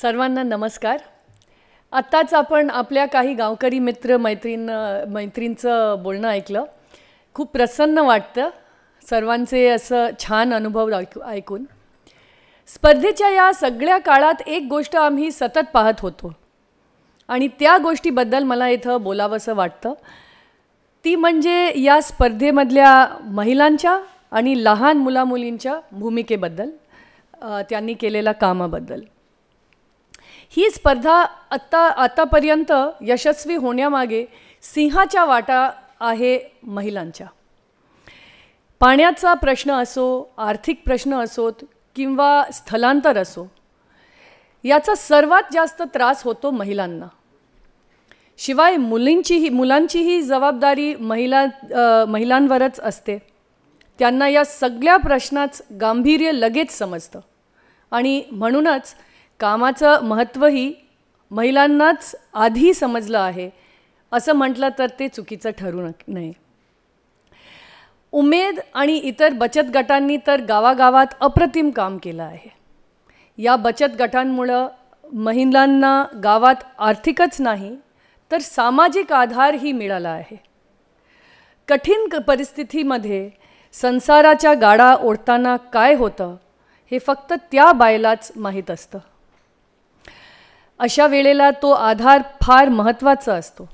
सर्वांना नमस्कार आत्ताच आपण आपल्या काही गावकरी मित्र मैत्रीण मैत्रींचं बोलणं ऐकलं खूप प्रसन्न वाटतं सर्वांचे असं छान अनुभव ऐकून स्पर्धेच्या या सगळ्या काळात एक गोष्ट आम्ही सतत पाहत होतो आणि त्या गोष्टीबद्दल मला इथं बोलावंसं वाटतं ती म्हणजे या स्पर्धेमधल्या महिलांच्या आणि लहान मुलामुलींच्या भूमिकेबद्दल त्यांनी केलेल्या कामाबद्दल ही स्पर्धा आत्ता आतापर्यंत यशस्वी होण्यामागे सिंहाच्या वाटा आहे महिलांच्या पाण्याचा प्रश्न असो आर्थिक प्रश्न असोत किंवा स्थलांतर असो याचा सर्वात जास्त त्रास होतो महिलांना शिवाय मुलींचीही मुलांचीही जबाबदारी महिला महिलांवरच असते त्यांना या सगळ्या प्रश्नाच गांभीर्य लगेच समजतं आणि म्हणूनच कामाचं महत्त्वही महिलांनाच आधी समजलं आहे असं म्हटलं तर ते चुकीचं ठरू नये उमेद आणि इतर बचत गटांनी तर गावागावात अप्रतिम काम केलं आहे या बचत गटांमुळं महिलांना गावात आर्थिकच नाही तर सामाजिक आधारही मिळाला आहे कठीण परिस्थितीमध्ये संसाराच्या गाडा ओढताना काय होतं हे फक्त त्या बायलाच माहीत असतं अशा वेळेला तो आधार फार महत्त्वाचा असतो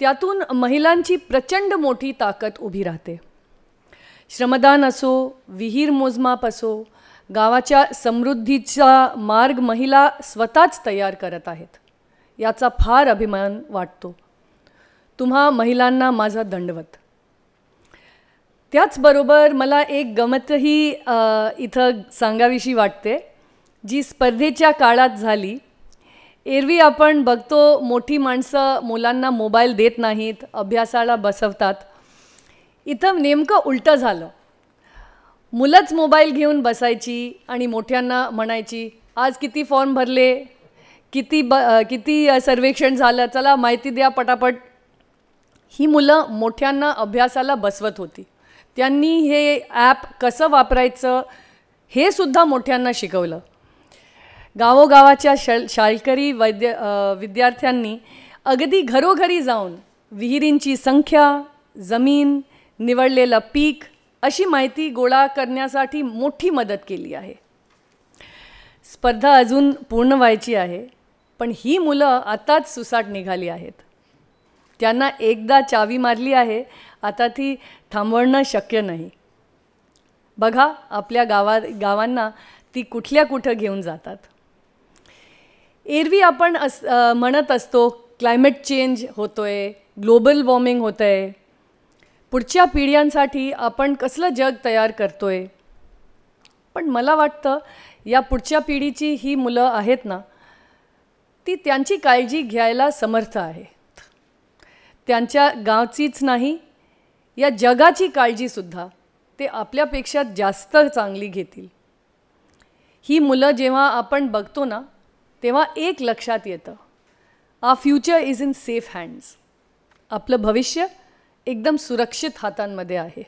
त्यातून महिलांची प्रचंड मोठी ताकद उभी राहते श्रमदान असो विहीर मोजमाप असो गावाच्या समृद्धीचा मार्ग महिला स्वतःच तयार करत आहेत याचा फार अभिमान वाटतो तुम्हा महिलांना माझा दंडवत त्याचबरोबर मला एक गमतही इथं सांगावीशी वाटते जी स्पर्धेच्या काळात झाली एरवी आपण बघतो मोठी माणसं मुलांना मोबाईल देत नाहीत अभ्यासाला बसवतात इथं नेमकं उलटं झालं मुलंच मोबाईल घेऊन बसायची आणि मोठ्यांना म्हणायची आज किती फॉर्म भरले किती ब किती सर्वेक्षण झालं चला माहिती द्या पटापट ही मुलं मोठ्यांना अभ्यासाला बसवत होती त्यांनी हे ॲप कसं वापरायचं हे सुद्धा मोठ्यांना शिकवलं गावोगावाच्या शल शाळकरी वैद्य विद्यार्थ्यांनी अगदी घरोघरी जाऊन विहिरींची संख्या जमीन निवडलेलं पीक अशी माहिती गोळा करण्यासाठी मोठी मदत केली आहे स्पर्धा अजून पूर्ण व्हायची आहे पण ही मुलं आताच सुसाट निघाली आहेत त्यांना एकदा चावी मारली आहे आता ती थांबवणं शक्य नाही बघा आपल्या गावा गावांना ती कुठल्या कुठं घेऊन जातात एरवी आपण अस म्हणत असतो क्लायमेट चेंज होतो आहे ग्लोबल वॉर्मिंग होतं आहे पुढच्या पिढ्यांसाठी आपण कसलं जग तयार करतो आहे पण मला वाटतं या पुढच्या पिढीची ही मुलं आहेत ना ती त्यांची काळजी घ्यायला समर्थ आहेत त्यांच्या गावचीच नाही या जगाची काळजीसुद्धा ते आपल्यापेक्षा जास्त चांगली घेतील ही मुलं जेव्हा आपण बघतो ना तेव्हा एक लक्षात येतं आ future is in safe hands आपलं भविष्य एकदम सुरक्षित हातांमध्ये आहे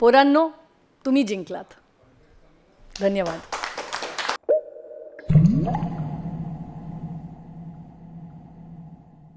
पोरांनो तुम्ही जिंकलात धन्यवाद